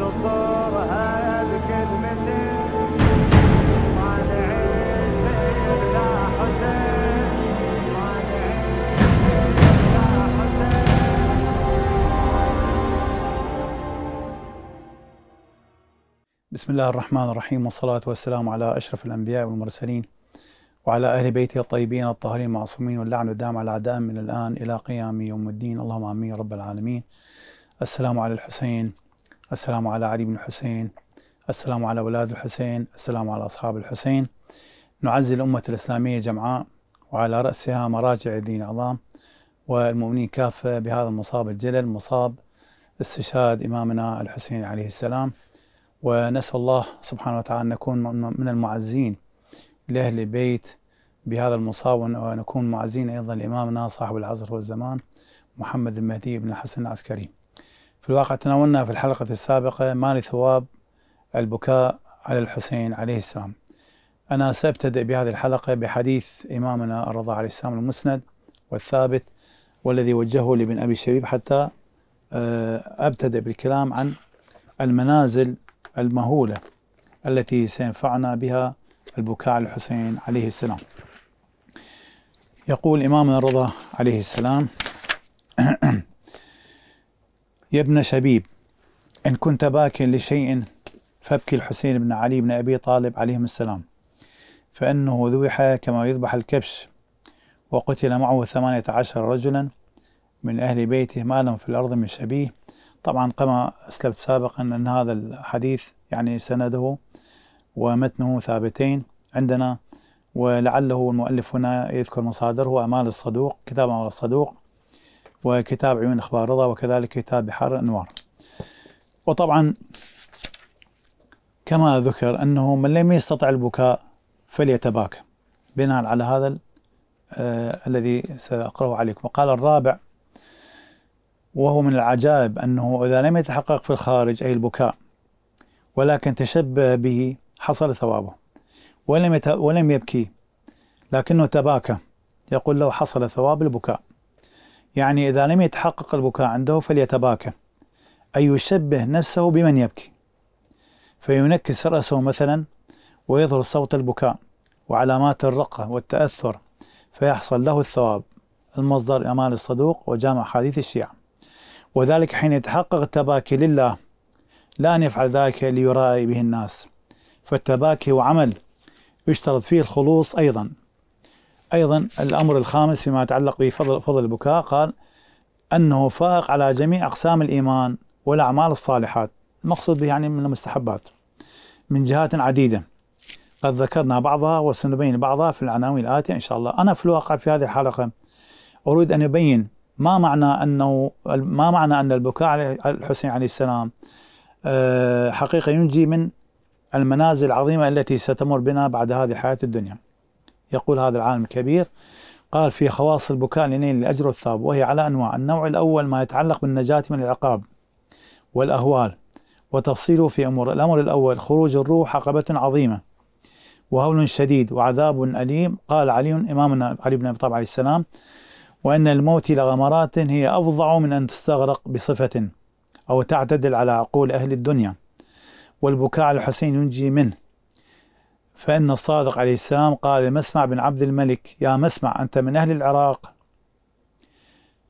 بسم الله الرحمن الرحيم والصلاة والسلام على أشرف الأنبياء والمرسلين وعلى أهل بيته الطيبين الطاهرين المعصومين واللعن الدام على أعداء من الآن إلى قيام يوم الدين اللهم آمين رب العالمين السلام على الحسين السلام على علي بن الحسين السلام على ولاد الحسين السلام على أصحاب الحسين نعزي الأمة الإسلامية جمعاء وعلى رأسها مراجع الدين العظام والمؤمنين كافة بهذا المصاب الجلل مصاب استشهاد إمامنا الحسين عليه السلام ونسأل الله سبحانه وتعالى أن نكون من المعزين لأهل بيت بهذا المصاب ونكون معزين أيضا لإمامنا صاحب العصر والزمان محمد المهدي بن الحسن العسكري في الواقع تناولنا في الحلقة السابقة ما ثواب البكاء على الحسين عليه السلام أنا سأبتدئ بهذه الحلقة بحديث إمامنا الرضا عليه السلام المسند والثابت والذي وجهه لابن أبي شبيب حتى آه، أبتدئ بالكلام عن المنازل المهولة التي سينفعنا بها البكاء على الحسين عليه السلام يقول إمامنا الرضا عليه السلام يا ابن شبيب إن كنت باكٍ لشيء فابكي الحسين بن علي بن أبي طالب عليهم السلام فإنه ذبح كما يذبح الكبش وقتل معه ثمانية عشر رجلا من أهل بيته ما لهم في الأرض من شبيه طبعا كما أسلفت سابقا أن هذا الحديث يعني سنده ومتنه ثابتين عندنا ولعله المؤلف هنا يذكر مصادره أمال الصدوق كتاب أمال الصدوق وكتاب عيون اخبار رضا وكذلك كتاب بحار الانوار. وطبعا كما ذكر انه من لم يستطع البكاء فليتباكى بناء على هذا آه الذي ساقراه عليكم. وقال الرابع وهو من العجائب انه اذا لم يتحقق في الخارج اي البكاء ولكن تشبه به حصل ثوابه ولم ولم يبكي لكنه تباكى يقول له حصل ثواب البكاء يعني إذا لم يتحقق البكاء عنده فليتباكى أي يشبه نفسه بمن يبكي فينكس رأسه مثلا ويظهر صوت البكاء وعلامات الرقة والتأثر فيحصل له الثواب المصدر أمال الصدوق وجامع حديث الشيعة وذلك حين يتحقق التباكي لله لا أن يفعل ذلك ليرائي به الناس فالتباكي وعمل يشترط فيه الخلوص أيضا أيضا الأمر الخامس فيما يتعلق بفضل فضل البكاء قال أنه فائق على جميع أقسام الإيمان والأعمال الصالحات المقصود به يعني من المستحبات من جهات عديدة قد ذكرنا بعضها وسنبين بعضها في العناوين الآتية إن شاء الله أنا في الواقع في هذه الحلقة أريد أن أبين ما معنى أنه ما معنى أن البكاء على الحسين عليه السلام آه، حقيقة ينجي من المنازل العظيمة التي ستمر بنا بعد هذه الحياة الدنيا يقول هذا العالم الكبير قال في خواص البكاء لنيل الأجر والثواب وهي على أنواع النوع الأول ما يتعلق بالنجاة من العقاب والأهوال وتفصيله في أمور الأمر الأول خروج الروح عقبة عظيمة وهول شديد وعذاب أليم قال علي إمامنا علي بن أبي طالب عليه السلام وأن الموت لغمرات هي أفظع من أن تستغرق بصفة أو تعتدل على عقول أهل الدنيا والبكاء على الحسين ينجي منه فإن الصادق عليه السلام قال لمسمع بن عبد الملك يا مسمع أنت من أهل العراق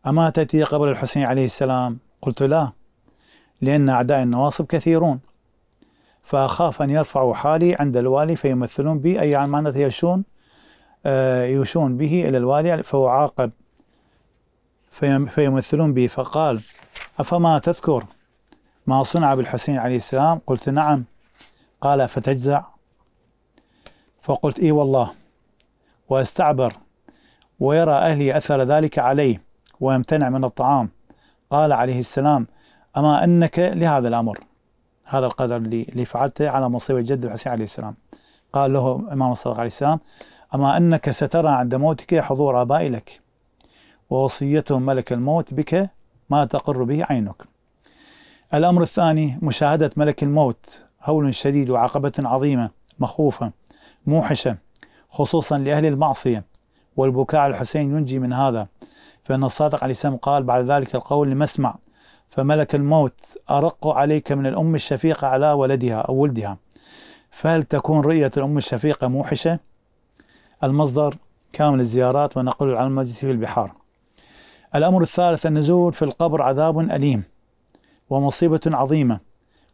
أما تأتي قبل الحسين عليه السلام قلت لا لأن أعداء النواصب كثيرون فأخاف أن يرفعوا حالي عند الوالي فيمثلون بي أي عن معنى يشون آه، يشون به إلى الوالي فأعاقب فيمثلون بي فقال أفما تذكر ما صنع بالحسين عليه السلام قلت نعم قال فتجزع فقلت إي والله وأستعبر ويرى أهلي أثر ذلك عليه ويمتنع من الطعام قال عليه السلام أما أنك لهذا الأمر هذا القدر اللي, اللي فعلته على مصيبة جد الحسين عليه السلام قال له إمام الصادق عليه السلام أما أنك سترى عند موتك حضور آبائي لك ووصيتهم ملك الموت بك ما تقر به عينك الأمر الثاني مشاهدة ملك الموت هول شديد وعقبة عظيمة مخوفة موحشة خصوصا لأهل المعصية والبكاء على الحسين ينجي من هذا فإن الصادق عليه السلام قال بعد ذلك القول لمسمع أسمع فملك الموت أرق عليك من الأم الشفيقة على ولدها أو ولدها فهل تكون رؤية الأم الشفيقة موحشة؟ المصدر كامل الزيارات ونقول العلم المجلس في البحار الأمر الثالث النزول في القبر عذاب أليم ومصيبة عظيمة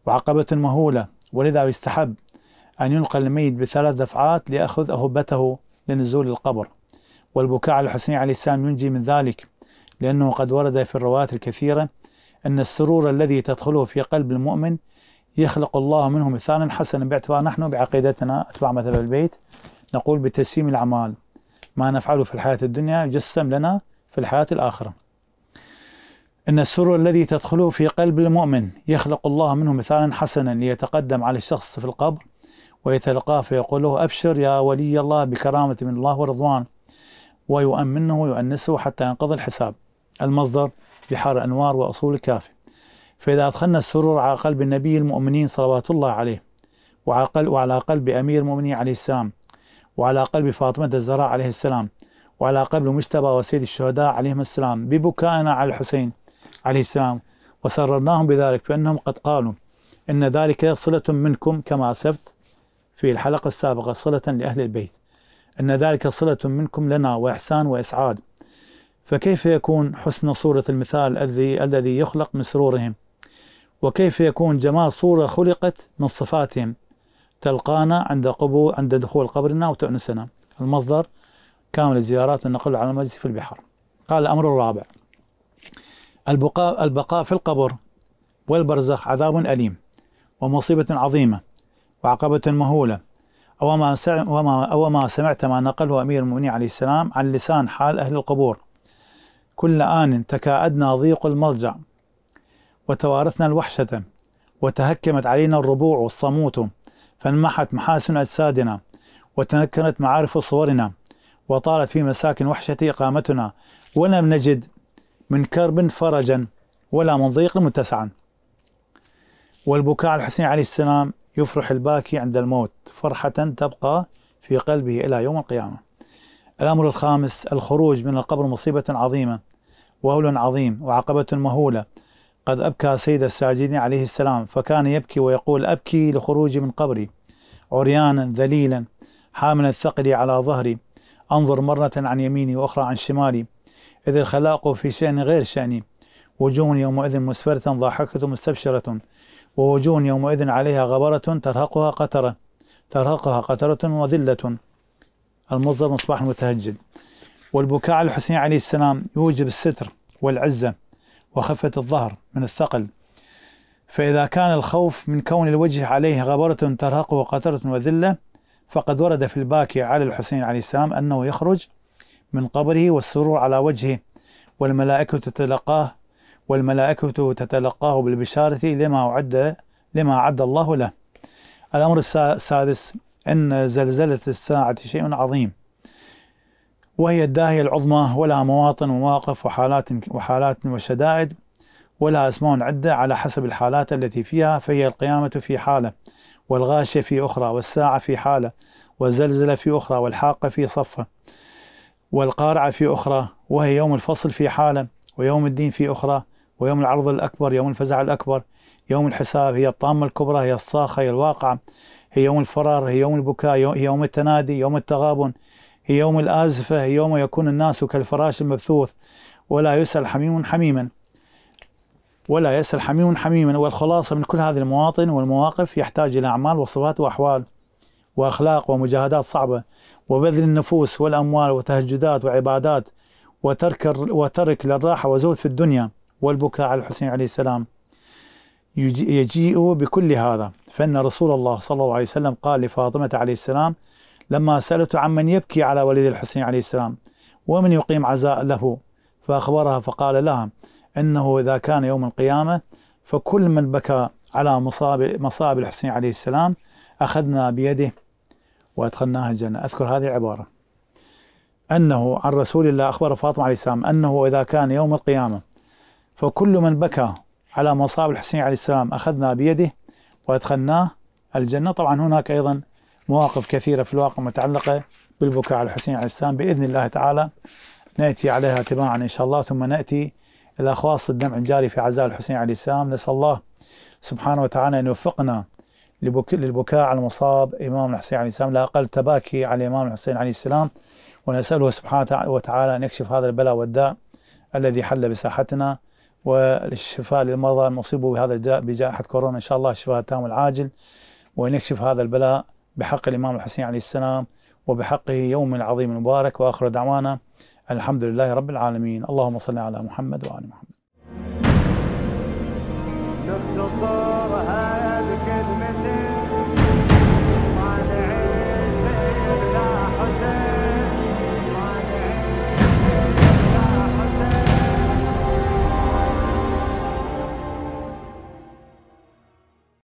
وعقبة مهولة ولذا يستحب أن ينقل الميت بثلاث دفعات ليأخذ أهبته لنزول القبر والبكاء على الحسين عليه السلام ينجي من ذلك لأنه قد ورد في الروايات الكثيرة أن السرور الذي تدخله في قلب المؤمن يخلق الله منه مثالا حسنا باعتبار نحن بعقيدتنا أتباع مذهب البيت نقول بتجسيم الأعمال ما نفعله في الحياة الدنيا يجسم لنا في الحياة الآخرة إن السرور الذي تدخله في قلب المؤمن يخلق الله منه مثالا حسنا ليتقدم على الشخص في القبر ويتلقاه فيقول له أبشر يا ولي الله بكرامة من الله ورضوان ويؤمنه ويؤنسه حتى ينقض الحساب المصدر بحار أنوار وأصول الكافي فإذا أدخلنا السرور على قلب النبي المؤمنين صلوات الله عليه وعلى قلب, وعلى قلب أمير المؤمنين عليه السلام وعلى قلب فاطمة الزهراء عليه السلام وعلى قلب مجتبى وسيد الشهداء عليهم السلام ببكائنا على الحسين عليه السلام وسررناهم بذلك فإنهم قد قالوا إن ذلك صلة منكم كما اسفت في الحلقة السابقة صلة لأهل البيت أن ذلك صلة منكم لنا وإحسان وإسعاد فكيف يكون حسن صورة المثال الذي يخلق من سرورهم وكيف يكون جمال صورة خلقت من صفاتهم تلقانا عند قبو عند دخول قبرنا وتؤنسنا المصدر كامل الزيارات والنقل على المجلس في البحر قال الأمر الرابع البقاء, البقاء في القبر والبرزخ عذاب أليم ومصيبة عظيمة وعقبة مهولة أو ما, وما سمعت ما نقله أمير المؤمنين عليه السلام عن لسان حال أهل القبور كل آن تكاءدنا ضيق المضجع وتوارثنا الوحشة وتهكمت علينا الربوع والصموت فانمحت محاسن أجسادنا وتنكرت معارف صورنا وطالت في مساكن وحشة إقامتنا ولم نجد من كرب فرجا ولا من ضيق متسعا والبكاء الحسين عليه السلام يفرح الباكي عند الموت فرحة تبقى في قلبه إلى يوم القيامة الأمر الخامس الخروج من القبر مصيبة عظيمة وهول عظيم وعقبة مهولة قد أبكى سيد الساجدين عليه السلام فكان يبكي ويقول أبكي لخروجي من قبري عريانا ذليلا حاملا الثقل على ظهري أنظر مرة عن يميني وأخرى عن شمالي إذ الخلاق في شأن غير شأني وجوه يومئذ مسفرة ضاحكة مستبشرة ووجوه يومئذ عليها غبرة ترهقها قترة ترهقها قترة وذلة المصدر مصباح المتهجد والبكاء على الحسين عليه السلام يوجب الستر والعزة وخفة الظهر من الثقل فإذا كان الخوف من كون الوجه عليه غبرة ترهقه قترة وذلة فقد ورد في الباكي على الحسين عليه السلام أنه يخرج من قبره والسرور على وجهه والملائكة تتلقاه والملائكة تتلقاه بالبشارة لما أعد لما أعد الله له الأمر السادس أن زلزلة الساعة شيء عظيم وهي الداهية العظمى ولا مواطن ومواقف وحالات وحالات وشدائد ولا أسماء عدة على حسب الحالات التي فيها فهي القيامة في حالة والغاشية في أخرى والساعة في حالة والزلزلة في أخرى والحاقة في صفة والقارعة في أخرى وهي يوم الفصل في حالة ويوم الدين في أخرى ويوم العرض الأكبر يوم الفزع الأكبر يوم الحساب هي الطامة الكبرى هي الصاخة هي الواقعة هي يوم الفرار هي يوم البكاء هي يوم التنادي يوم التغابن هي يوم الآزفة هي يوم يكون الناس كالفراش المبثوث ولا يسأل حميم حميما ولا يسأل حميم حميما والخلاصة من كل هذه المواطن والمواقف يحتاج إلى أعمال وصفات وأحوال وأخلاق ومجاهدات صعبة وبذل النفوس والأموال وتهجدات وعبادات وترك وترك للراحة وزود في الدنيا والبكاء على الحسين عليه السلام يجيء بكل هذا فإن رسول الله صلى الله عليه وسلم قال لفاطمة عليه السلام لما سألت عن من يبكي على ولد الحسين عليه السلام ومن يقيم عزاء له فأخبرها فقال لها إنه إذا كان يوم القيامة فكل من بكى على مصاب مصاب الحسين عليه السلام أخذنا بيده وأدخلناها الجنة أذكر هذه العبارة أنه عن رسول الله أخبر فاطمة عليه السلام أنه إذا كان يوم القيامة فكل من بكى على مصاب الحسين عليه السلام أخذنا بيده وأدخلناه الجنة طبعا هناك أيضا مواقف كثيرة في الواقع متعلقة بالبكاء على الحسين عليه السلام بإذن الله تعالى نأتي عليها تباعا إن شاء الله ثم نأتي إلى خواص الدمع الجاري في عزاء الحسين عليه السلام نسأل الله سبحانه وتعالى أن يوفقنا للبكاء على المصاب إمام الحسين عليه السلام لا أقل تباكي على إمام الحسين عليه السلام ونسأله سبحانه وتعالى أن يكشف هذا البلاء والداء الذي حل بساحتنا والشفاء للمرضى المصيبوا بهذا بجائحة كورونا إن شاء الله الشفاء التام والعاجل ونكشف هذا البلاء بحق الإمام الحسين عليه السلام وبحقه يوم عظيم مبارك وآخر دعوانا الحمد لله رب العالمين اللهم صل على محمد وآل محمد شفت الصورة هاي بكلمتين